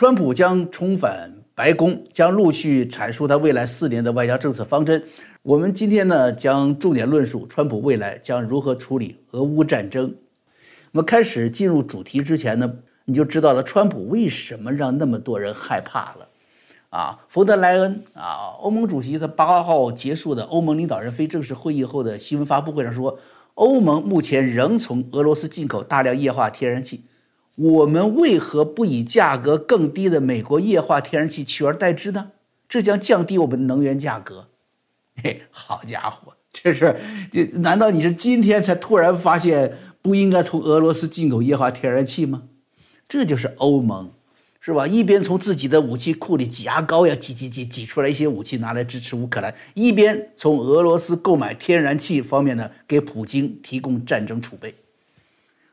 川普将重返白宫，将陆续阐述他未来四年的外交政策方针。我们今天呢，将重点论述川普未来将如何处理俄乌战争。我们开始进入主题之前呢，你就知道了川普为什么让那么多人害怕了。啊，冯德莱恩啊，欧盟主席在八号结束的欧盟领导人非正式会议后的新闻发布会上说，欧盟目前仍从俄罗斯进口大量液化天然气。我们为何不以价格更低的美国液化天然气取而代之呢？这将降低我们能源价格。嘿，好家伙，这是这难道你是今天才突然发现不应该从俄罗斯进口液化天然气吗？这就是欧盟，是吧？一边从自己的武器库里挤牙膏呀，挤挤挤挤出来一些武器拿来支持乌克兰，一边从俄罗斯购买天然气方面呢，给普京提供战争储备。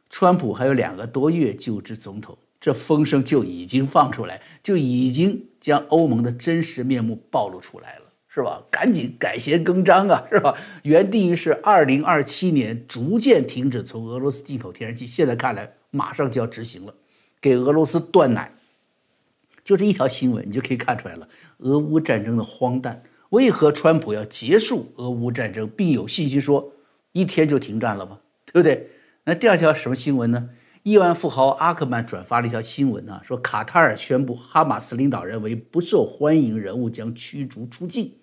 川普还有两个多月就职总统，这风声就已经放出来，就已经将欧盟的真实面目暴露出来了，是吧？赶紧改弦更张啊，是吧？原定于是二零二七年逐渐停止从俄罗斯进口天然气，现在看来马上就要执行了，给俄罗斯断奶。就这一条新闻，你就可以看出来了，俄乌战争的荒诞。为何川普要结束俄乌战争，并有信心说一天就停战了吗？对不对？那第二条什么新闻呢？亿万富豪阿克曼转发了一条新闻啊，说卡塔尔宣布哈马斯领导人为不受欢迎人物，将驱逐出境。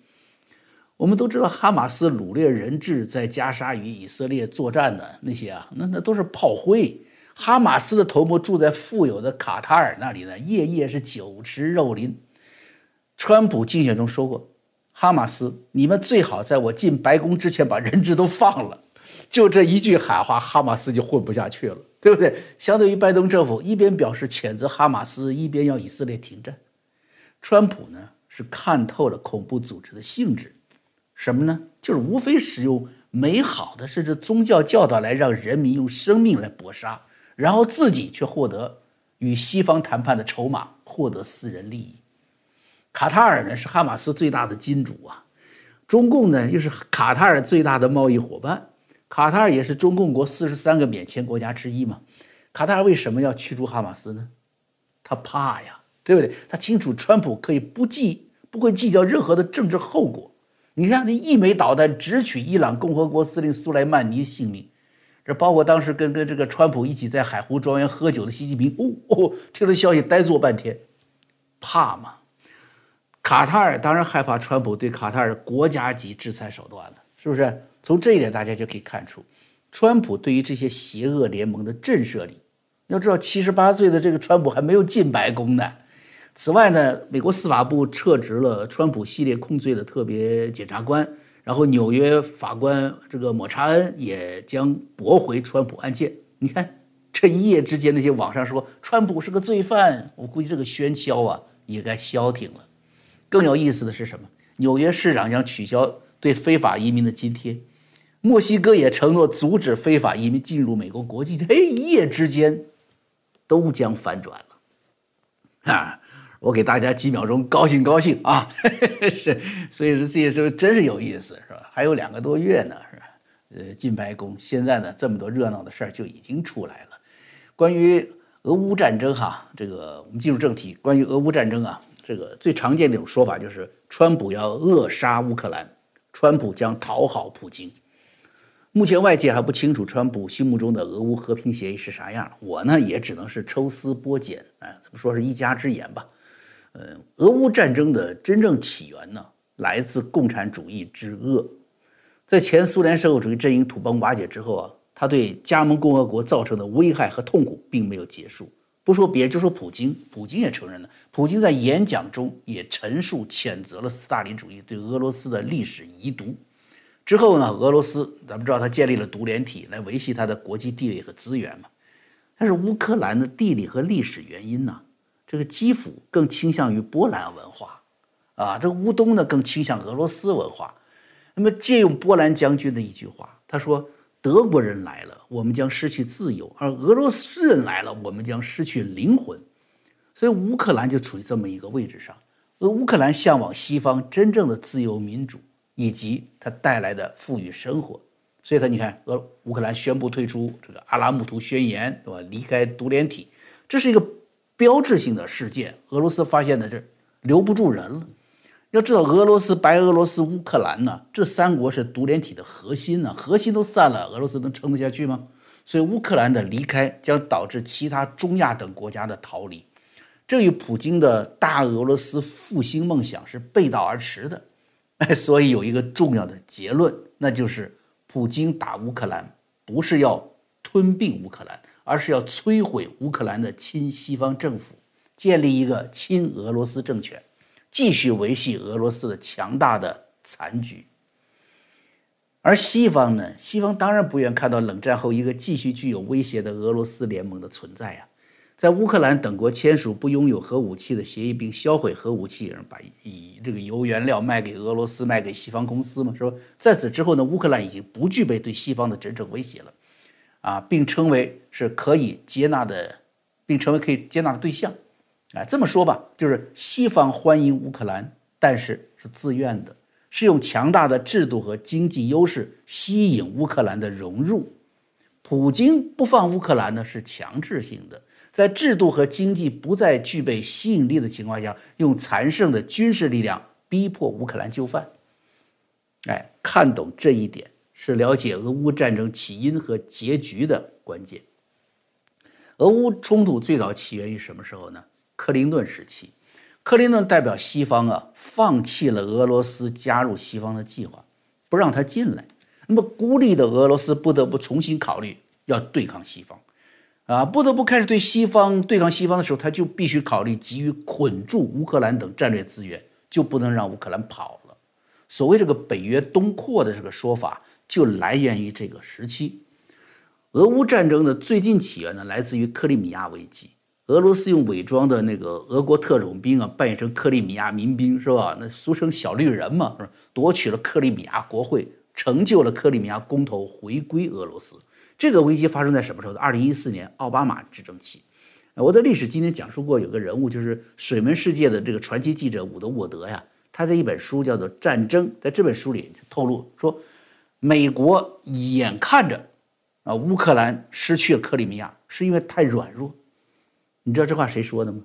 我们都知道，哈马斯掳掠人质，在加沙与以色列作战的那些啊，那那都是炮灰。哈马斯的头目住在富有的卡塔尔那里呢，夜夜是酒池肉林。川普竞选中说过，哈马斯，你们最好在我进白宫之前把人质都放了。就这一句喊话，哈马斯就混不下去了，对不对？相对于拜登政府一边表示谴责哈马斯，一边要以色列停战，川普呢是看透了恐怖组织的性质，什么呢？就是无非使用美好的甚至宗教教导来让人民用生命来搏杀，然后自己却获得与西方谈判的筹码，获得私人利益。卡塔尔呢是哈马斯最大的金主啊，中共呢又是卡塔尔最大的贸易伙伴。卡塔尔也是中共国四十三个免签国家之一嘛？卡塔尔为什么要驱逐哈马斯呢？他怕呀，对不对？他清楚，川普可以不计，不会计较任何的政治后果。你看，那一枚导弹直取伊朗共和国司令苏莱曼尼性命，这包括当时跟跟这个川普一起在海湖庄园喝酒的习近平，哦哦，听到消息呆坐半天，怕吗？卡塔尔当然害怕川普对卡塔尔的国家级制裁手段了，是不是？从这一点大家就可以看出，川普对于这些邪恶联盟的震慑力。要知道，七十八岁的这个川普还没有进白宫呢。此外呢，美国司法部撤职了川普系列控罪的特别检察官，然后纽约法官这个抹查恩也将驳回川普案件。你看，这一夜之间，那些网上说川普是个罪犯，我估计这个喧嚣啊也该消停了。更有意思的是什么？纽约市长将取消对非法移民的津贴。墨西哥也承诺阻止非法移民进入美国国际，哎，一夜之间，都将反转了，啊！我给大家几秒钟高兴高兴啊！是，所以说这些候真是有意思，是吧？还有两个多月呢，是吧？呃，进白宫，现在呢，这么多热闹的事儿就已经出来了。关于俄乌战争，哈，这个我们进入正题。关于俄乌战争啊，这个最常见的一种说法就是，川普要扼杀乌克兰，川普将讨好普京。目前外界还不清楚川普心目中的俄乌和平协议是啥样，我呢也只能是抽丝剥茧，哎，怎么说是一家之言吧。呃，俄乌战争的真正起源呢，来自共产主义之恶。在前苏联社会主义阵营土崩瓦解之后啊，他对加盟共和国造成的危害和痛苦并没有结束。不说别，就说普京，普京也承认了。普京在演讲中也陈述谴责了斯大林主义对俄罗斯的历史遗毒。之后呢？俄罗斯，咱们知道它建立了独联体来维系它的国际地位和资源嘛？但是乌克兰的地理和历史原因呢？这个基辅更倾向于波兰文化，啊，这个乌东呢更倾向俄罗斯文化。那么借用波兰将军的一句话，他说：“德国人来了，我们将失去自由；而俄罗斯人来了，我们将失去灵魂。”所以乌克兰就处于这么一个位置上，而乌克兰向往西方真正的自由民主。以及它带来的富裕生活，所以它，你看，俄乌克兰宣布退出这个阿拉木图宣言，对吧？离开独联体，这是一个标志性的事件。俄罗斯发现的是留不住人了。要知道，俄罗斯、白俄罗斯、乌克兰呢，这三国是独联体的核心呢，核心都散了，俄罗斯能撑得下去吗？所以，乌克兰的离开将导致其他中亚等国家的逃离，这与普京的大俄罗斯复兴梦想是背道而驰的。哎，所以有一个重要的结论，那就是普京打乌克兰不是要吞并乌克兰，而是要摧毁乌克兰的亲西方政府，建立一个亲俄罗斯政权，继续维系俄罗斯的强大的残局。而西方呢？西方当然不愿看到冷战后一个继续具有威胁的俄罗斯联盟的存在呀。在乌克兰等国签署不拥有核武器的协议，并销毁核武器，把以这个油原料卖给俄罗斯、卖给西方公司嘛，是吧？在此之后呢，乌克兰已经不具备对西方的真正威胁了，啊，并称为是可以接纳的，并成为可以接纳的对象，啊，这么说吧，就是西方欢迎乌克兰，但是是自愿的，是用强大的制度和经济优势吸引乌克兰的融入，普京不放乌克兰呢，是强制性的。在制度和经济不再具备吸引力的情况下，用残剩的军事力量逼迫乌克兰就范。哎，看懂这一点是了解俄乌战争起因和结局的关键。俄乌冲突最早起源于什么时候呢？克林顿时期，克林顿代表西方啊，放弃了俄罗斯加入西方的计划，不让他进来。那么孤立的俄罗斯不得不重新考虑要对抗西方。啊，不得不开始对西方对抗西方的时候，他就必须考虑急于捆住乌克兰等战略资源，就不能让乌克兰跑了。所谓这个北约东扩的这个说法，就来源于这个时期。俄乌战争的最近起源呢，来自于克里米亚危机。俄罗斯用伪装的那个俄国特种兵啊，扮演成克里米亚民兵是吧？那俗称小绿人嘛，夺取了克里米亚国会，成就了克里米亚公投回归俄罗斯。这个危机发生在什么时候呢？二零一四年奥巴马执政期。我的历史今天讲述过有个人物，就是水门事件的这个传奇记者伍德沃德呀。他在一本书叫做《战争》在这本书里透露说，美国眼看着啊乌克兰失去了克里米亚，是因为太软弱。你知道这话谁说的吗？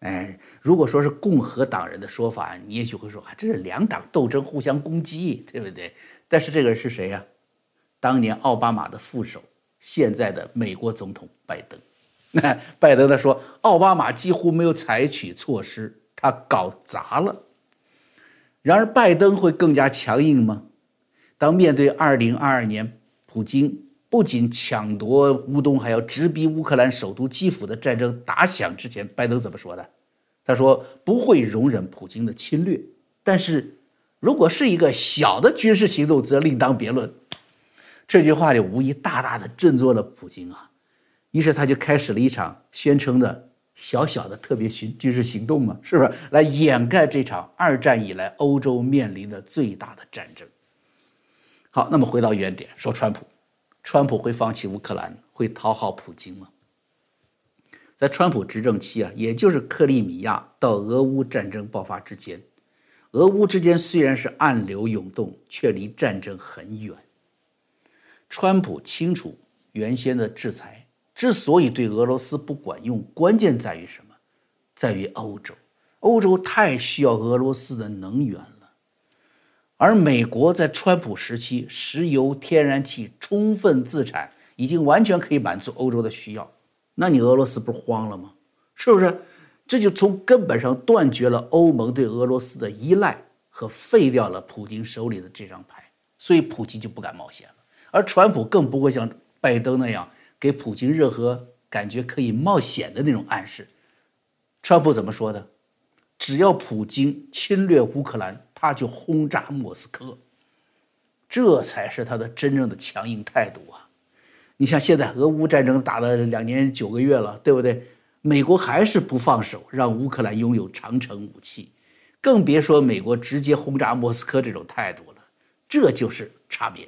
哎，如果说是共和党人的说法，你也许会说啊，这是两党斗争，互相攻击，对不对？但是这个人是谁呀？当年奥巴马的副手，现在的美国总统拜登，那拜登他说奥巴马几乎没有采取措施，他搞砸了。然而，拜登会更加强硬吗？当面对2022年普京不仅抢夺乌东，还要直逼乌克兰首都基辅的战争打响之前，拜登怎么说的？他说不会容忍普京的侵略，但是如果是一个小的军事行动，则另当别论。这句话里无疑大大的振作了普京啊，于是他就开始了一场宣称的小小的特别行军事行动嘛，是不是？来掩盖这场二战以来欧洲面临的最大的战争。好，那么回到原点，说川普，川普会放弃乌克兰，会讨好普京吗？在川普执政期啊，也就是克里米亚到俄乌战争爆发之间，俄乌之间虽然是暗流涌动，却离战争很远。川普清楚，原先的制裁之所以对俄罗斯不管用，关键在于什么？在于欧洲。欧洲太需要俄罗斯的能源了，而美国在川普时期，石油、天然气充分自产，已经完全可以满足欧洲的需要。那你俄罗斯不是慌了吗？是不是？这就从根本上断绝了欧盟对俄罗斯的依赖，和废掉了普京手里的这张牌。所以，普京就不敢冒险了。而川普更不会像拜登那样给普京任何感觉可以冒险的那种暗示。川普怎么说的？只要普京侵略乌克兰，他就轰炸莫斯科。这才是他的真正的强硬态度啊！你像现在俄乌战争打了两年九个月了，对不对？美国还是不放手，让乌克兰拥有长城武器，更别说美国直接轰炸莫斯科这种态度了。这就是差别。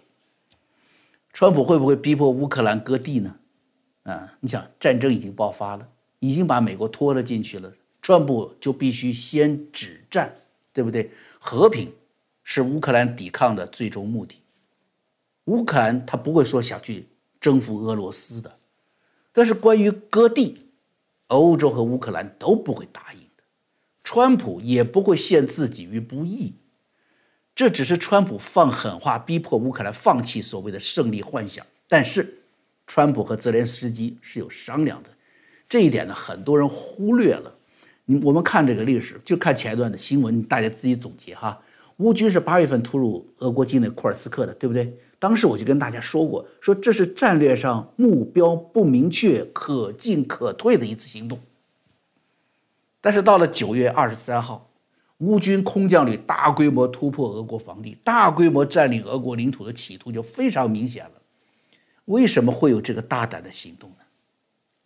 川普会不会逼迫乌克兰割地呢？啊，你想战争已经爆发了，已经把美国拖了进去了，川普就必须先止战，对不对？和平是乌克兰抵抗的最终目的。乌克兰他不会说想去征服俄罗斯的，但是关于割地，欧洲和乌克兰都不会答应的，川普也不会陷自己于不义。这只是川普放狠话，逼迫乌克兰放弃所谓的胜利幻想。但是，川普和泽连斯基是有商量的，这一点呢，很多人忽略了。你我们看这个历史，就看前一段的新闻，大家自己总结哈。乌军是八月份突入俄国境内库尔斯克的，对不对？当时我就跟大家说过，说这是战略上目标不明确、可进可退的一次行动。但是到了九月二十三号。乌军空降旅大规模突破俄国防地、大规模占领俄国领土的企图就非常明显了。为什么会有这个大胆的行动呢？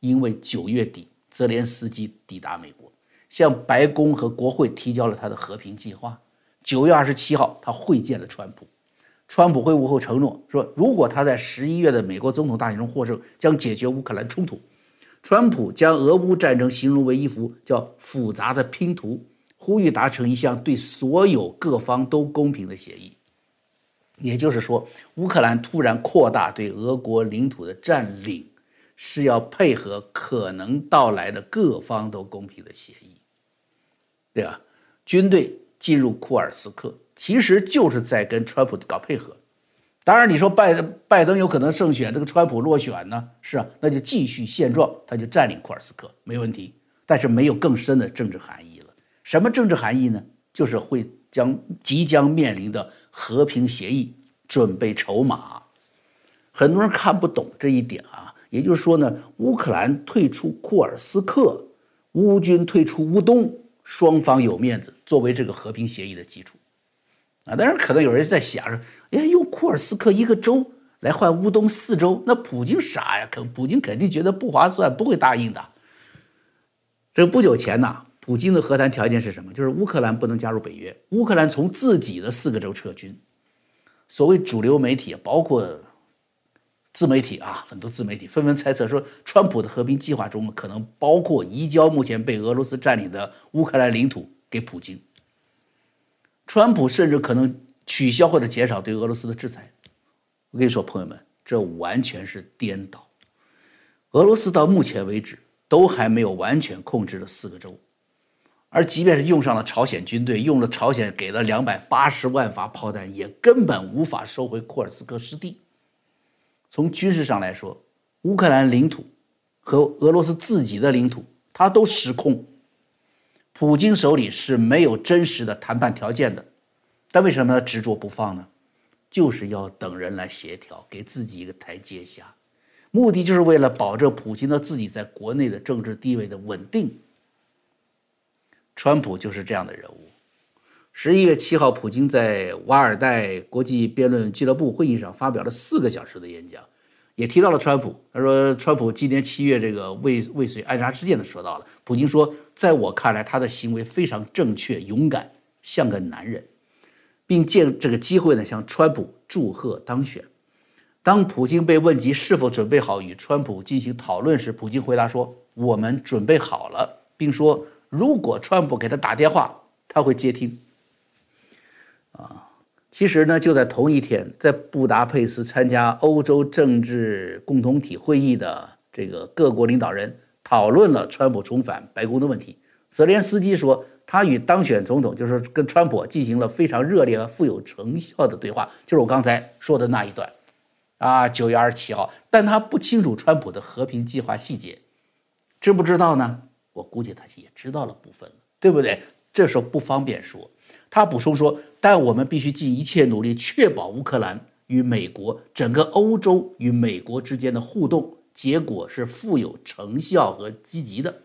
因为九月底，泽连斯基抵达美国，向白宫和国会提交了他的和平计划。九月二十七号，他会见了川普。川普会晤后承诺说，如果他在十一月的美国总统大选中获胜，将解决乌克兰冲突。川普将俄乌战争形容为一幅叫“复杂的拼图”。呼吁达成一项对所有各方都公平的协议，也就是说，乌克兰突然扩大对俄国领土的占领，是要配合可能到来的各方都公平的协议，对吧？军队进入库尔斯克，其实就是在跟川普搞配合。当然，你说拜拜登有可能胜选，这个川普落选呢？是啊，那就继续现状，他就占领库尔斯克没问题，但是没有更深的政治含义。什么政治含义呢？就是会将即将面临的和平协议准备筹码。很多人看不懂这一点啊。也就是说呢，乌克兰退出库尔斯克，乌军退出乌东，双方有面子作为这个和平协议的基础啊。当然，可能有人在想说：“哎，用库尔斯克一个州来换乌东四周，那普京傻呀？肯普京肯定觉得不划算，不会答应的。”这不久前呢。普京的和谈条件是什么？就是乌克兰不能加入北约，乌克兰从自己的四个州撤军。所谓主流媒体包括自媒体啊，很多自媒体纷纷猜测说，川普的和平计划中可能包括移交目前被俄罗斯占领的乌克兰领土给普京。川普甚至可能取消或者减少对俄罗斯的制裁。我跟你说，朋友们，这完全是颠倒。俄罗斯到目前为止都还没有完全控制了四个州。而即便是用上了朝鲜军队，用了朝鲜给了两百八十万发炮弹，也根本无法收回库尔斯克失地。从军事上来说，乌克兰领土和俄罗斯自己的领土，它都失控。普京手里是没有真实的谈判条件的，但为什么执着不放呢？就是要等人来协调，给自己一个台阶下，目的就是为了保证普京的自己在国内的政治地位的稳定。川普就是这样的人物。十一月七号，普京在瓦尔代国际辩论俱乐部会议上发表了四个小时的演讲，也提到了川普。他说：“川普今年七月这个未未遂暗杀事件的说到了。”普京说：“在我看来，他的行为非常正确、勇敢，像个男人，并借这个机会呢向川普祝贺当选。”当普京被问及是否准备好与川普进行讨论时，普京回答说：“我们准备好了。”并说。如果川普给他打电话，他会接听。啊，其实呢，就在同一天，在布达佩斯参加欧洲政治共同体会议的这个各国领导人讨论了川普重返白宫的问题。泽连斯基说，他与当选总统就是跟川普进行了非常热烈和富有成效的对话，就是我刚才说的那一段。啊，九月二十七号，但他不清楚川普的和平计划细节，知不知道呢？我估计他也知道了部分了，对不对？这时候不方便说。他补充说：“但我们必须尽一切努力，确保乌克兰与美国、整个欧洲与美国之间的互动结果是富有成效和积极的。”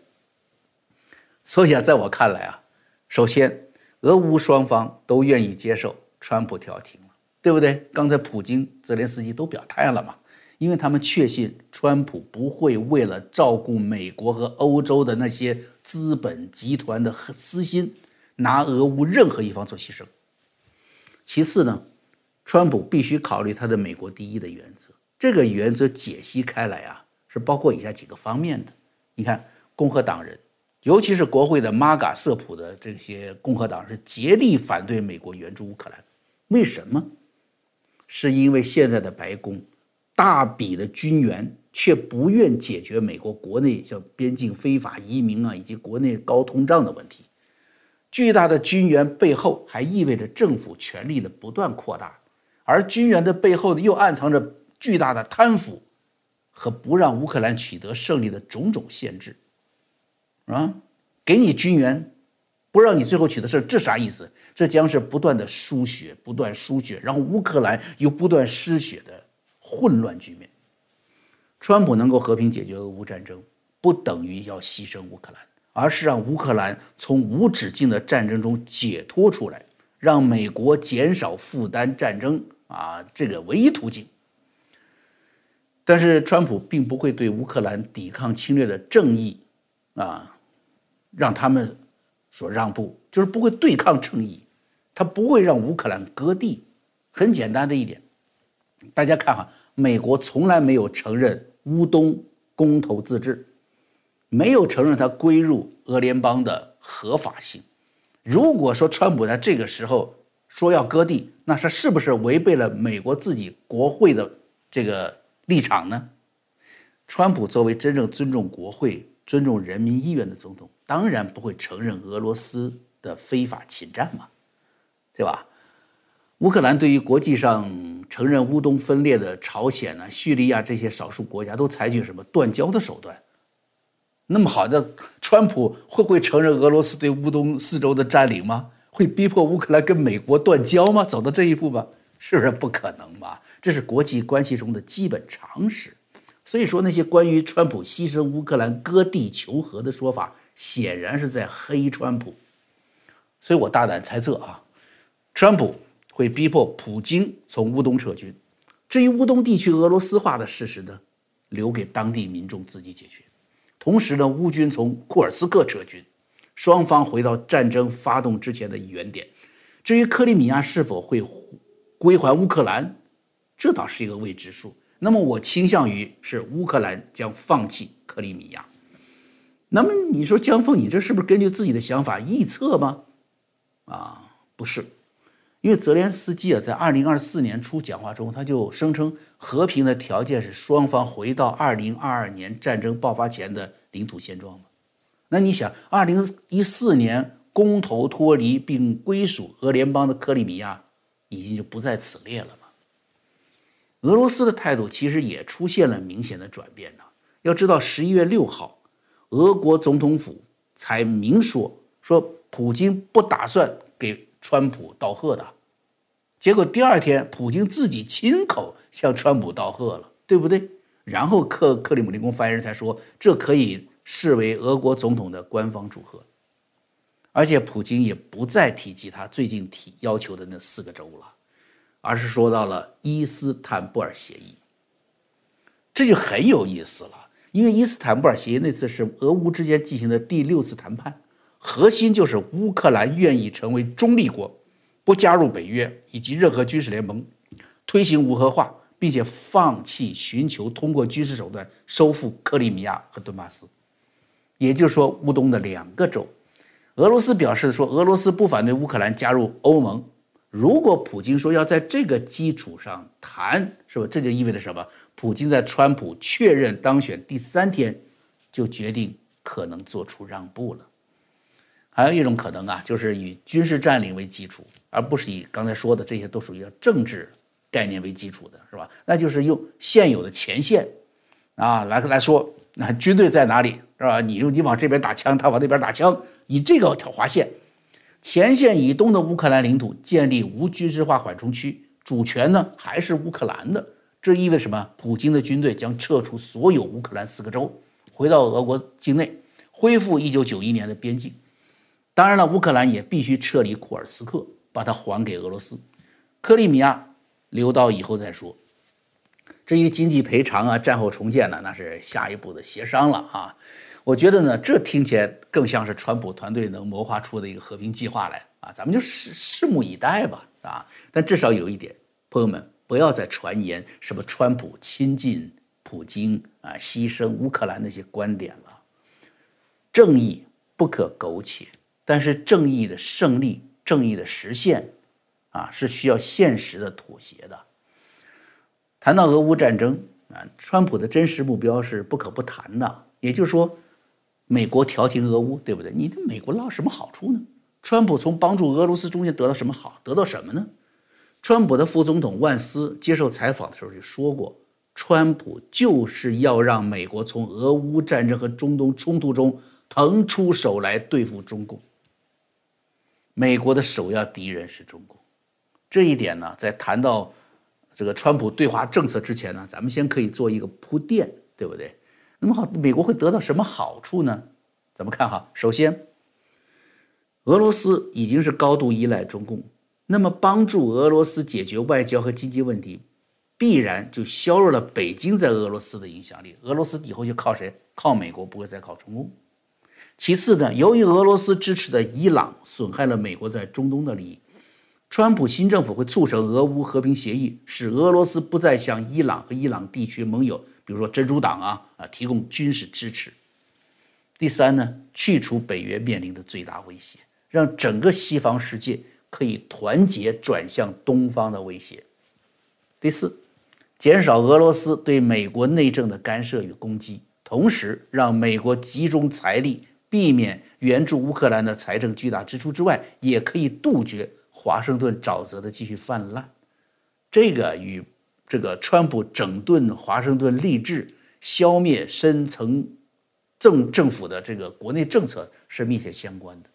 所以啊，在我看来啊，首先，俄乌双方都愿意接受川普调停了，对不对？刚才普京、泽连斯基都表态了嘛。因为他们确信，川普不会为了照顾美国和欧洲的那些资本集团的私心，拿俄乌任何一方做牺牲。其次呢，川普必须考虑他的“美国第一”的原则。这个原则解析开来啊，是包括以下几个方面的。你看，共和党人，尤其是国会的马嘎瑟普的这些共和党，是竭力反对美国援助乌克兰。为什么？是因为现在的白宫。大笔的军援，却不愿解决美国国内像边境非法移民啊，以及国内高通胀的问题。巨大的军援背后，还意味着政府权力的不断扩大。而军援的背后呢，又暗藏着巨大的贪腐和不让乌克兰取得胜利的种种限制。啊，给你军援，不让你最后取得胜，这啥意思？这将是不断的输血，不断输血，然后乌克兰又不断失血的。混乱局面，川普能够和平解决俄乌战争，不等于要牺牲乌克兰，而是让乌克兰从无止境的战争中解脱出来，让美国减少负担战争啊，这个唯一途径。但是川普并不会对乌克兰抵抗侵略的正义，啊，让他们所让步，就是不会对抗正义，他不会让乌克兰割地，很简单的一点。大家看哈，美国从来没有承认乌东公投自治，没有承认它归入俄联邦的合法性。如果说川普在这个时候说要割地，那他是不是违背了美国自己国会的这个立场呢？川普作为真正尊重国会、尊重人民意愿的总统，当然不会承认俄罗斯的非法侵占嘛，对吧？乌克兰对于国际上承认乌东分裂的朝鲜呢、叙利亚这些少数国家都采取什么断交的手段？那么好的，川普会不会承认俄罗斯对乌东四周的占领吗？会逼迫乌克兰跟美国断交吗？走到这一步吗？是不是不可能吧？这是国际关系中的基本常识。所以说，那些关于川普牺牲乌克兰割地求和的说法，显然是在黑川普。所以我大胆猜测啊，川普。会逼迫普京从乌东撤军，至于乌东地区俄罗斯化的事实呢，留给当地民众自己解决。同时呢，乌军从库尔斯克撤军，双方回到战争发动之前的原点。至于克里米亚是否会归还乌克兰，这倒是一个未知数。那么我倾向于是乌克兰将放弃克里米亚。那么你说江峰，你这是不是根据自己的想法臆测吗？啊，不是。因为泽连斯基啊，在二零二四年初讲话中，他就声称和平的条件是双方回到二零二二年战争爆发前的领土现状嘛。那你想，二零一四年公投脱离并归属俄联邦的克里米亚，已经就不在此列了俄罗斯的态度其实也出现了明显的转变呢。要知道，十一月六号，俄国总统府才明说，说普京不打算给。川普道贺的，结果第二天，普京自己亲口向川普道贺了，对不对？然后克克里姆林宫发言人才说，这可以视为俄国总统的官方祝贺，而且普京也不再提及他最近提要求的那四个州了，而是说到了伊斯坦布尔协议，这就很有意思了，因为伊斯坦布尔协议那次是俄乌之间进行的第六次谈判。核心就是乌克兰愿意成为中立国，不加入北约以及任何军事联盟，推行无核化，并且放弃寻求通过军事手段收复克里米亚和顿巴斯，也就是说乌东的两个州。俄罗斯表示说，俄罗斯不反对乌克兰加入欧盟。如果普京说要在这个基础上谈，是吧？这就意味着什么？普京在川普确认当选第三天，就决定可能做出让步了。还有一种可能啊，就是以军事占领为基础，而不是以刚才说的这些都属于政治概念为基础的，是吧？那就是用现有的前线啊来来说，那军队在哪里，是吧？你你往这边打枪，他往那边打枪，以这条划线，前线以东的乌克兰领土建立无军事化缓冲区，主权呢还是乌克兰的。这意味着什么？普京的军队将撤出所有乌克兰四个州，回到俄国境内，恢复一九九一年的边境。当然了，乌克兰也必须撤离库尔斯克，把它还给俄罗斯。克里米亚留到以后再说。至于经济赔偿啊、战后重建呢，那是下一步的协商了啊。我觉得呢，这听起来更像是川普团队能谋划出的一个和平计划来啊。咱们就拭拭目以待吧啊。但至少有一点，朋友们不要再传言什么川普亲近普京啊、牺牲乌克兰那些观点了。正义不可苟且。但是正义的胜利，正义的实现，啊，是需要现实的妥协的。谈到俄乌战争啊，川普的真实目标是不可不谈的。也就是说，美国调停俄乌，对不对？你这美国捞什么好处呢？川普从帮助俄罗斯中间得到什么好？得到什么呢？川普的副总统万斯接受采访的时候就说过，川普就是要让美国从俄乌战争和中东冲突中腾出手来对付中共。美国的首要敌人是中国，这一点呢，在谈到这个川普对华政策之前呢，咱们先可以做一个铺垫，对不对？那么好，美国会得到什么好处呢？咱们看哈，首先，俄罗斯已经是高度依赖中共，那么帮助俄罗斯解决外交和经济问题，必然就削弱了北京在俄罗斯的影响力。俄罗斯以后就靠谁？靠美国，不会再靠中共。其次呢，由于俄罗斯支持的伊朗损害了美国在中东的利益，川普新政府会促成俄乌和平协议，使俄罗斯不再向伊朗和伊朗地区盟友，比如说珍珠党啊啊提供军事支持。第三呢，去除北约面临的最大威胁，让整个西方世界可以团结转向东方的威胁。第四，减少俄罗斯对美国内政的干涉与攻击，同时让美国集中财力。避免援助乌克兰的财政巨大支出之外，也可以杜绝华盛顿沼泽的继续泛滥。这个与这个川普整顿华盛顿励志消灭深层政政府的这个国内政策是密切相关的。